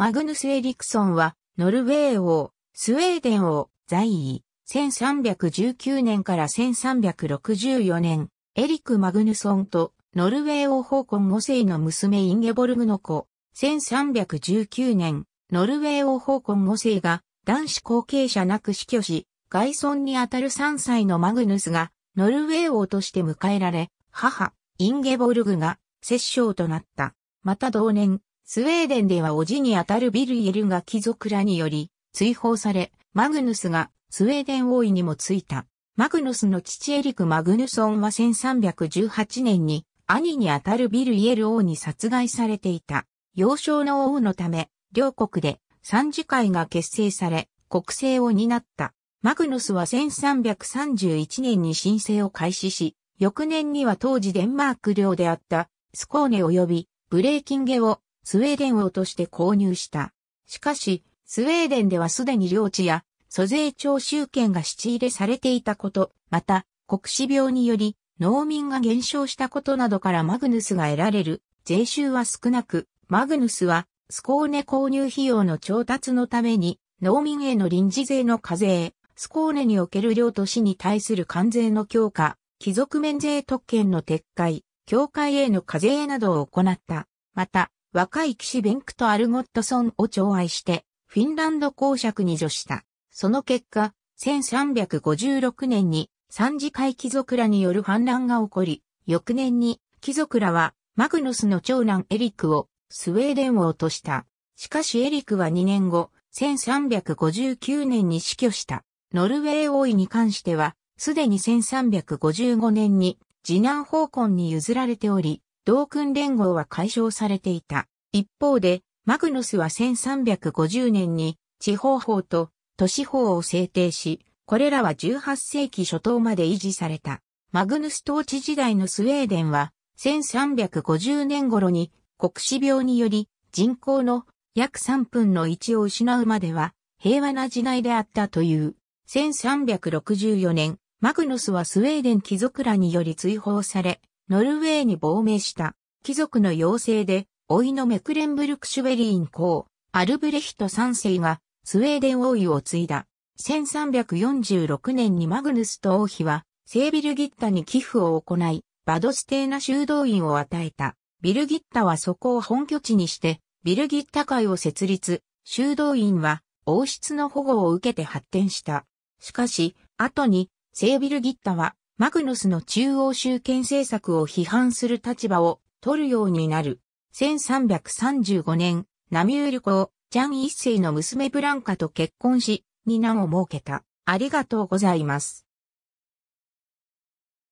マグヌス・エリクソンは、ノルウェー王、スウェーデン王、在位、1319年から1364年、エリク・マグヌソンと、ノルウェー王ホーコン5世の娘インゲボルグの子、1319年、ノルウェー王ホーコン5世が、男子後継者なく死去し、外孫にあたる3歳のマグヌスが、ノルウェー王として迎えられ、母、インゲボルグが、摂政となった。また同年、スウェーデンでは叔父にあたるビルイエルが貴族らにより追放され、マグヌスがスウェーデン王位にもついた。マグヌスの父エリク・マグヌソンは1318年に兄にあたるビルイエル王に殺害されていた。幼少の王のため、両国で三次会が結成され、国政を担った。マグヌスは1331年に申請を開始し、翌年には当時デンマーク領であったスコーネ及びブレーキンゲをスウェーデン王として購入した。しかし、スウェーデンではすでに領地や租税徴収権が質入れされていたこと、また、国死病により農民が減少したことなどからマグヌスが得られる税収は少なく、マグヌスはスコーネ購入費用の調達のために農民への臨時税の課税、スコーネにおける領都市に対する関税の強化、貴族免税特権の撤回、教会への課税などを行った。また、若い騎士ベンクト・アルゴットソンを寵愛して、フィンランド公爵に助した。その結果、1356年に三次会貴族らによる反乱が起こり、翌年に貴族らはマグノスの長男エリクをスウェーデン王とした。しかしエリクは2年後、1359年に死去した。ノルウェー王位に関しては、すでに1355年に次男方根に譲られており、同訓連合は解消されていた。一方で、マグヌスは1350年に地方法と都市法を制定し、これらは18世紀初頭まで維持された。マグヌス統治時代のスウェーデンは、1350年頃に国死病により人口の約3分の1を失うまでは平和な時代であったという。1364年、マグヌスはスウェーデン貴族らにより追放され、ノルウェーに亡命した貴族の要請で、老いのメクレンブルクシュベリーン公、アルブレヒト3世がスウェーデン王位を継いだ。1346年にマグヌスと王妃は、聖ビルギッタに寄付を行い、バドステーナ修道院を与えた。ビルギッタはそこを本拠地にして、ビルギッタ会を設立、修道院は王室の保護を受けて発展した。しかし、後に、聖ビルギッタはマグヌスの中央集権政策を批判する立場を取るようになる。1335年、ナミュール公、ジャン一世の娘ブランカと結婚し、皆を設けた。ありがとうございます。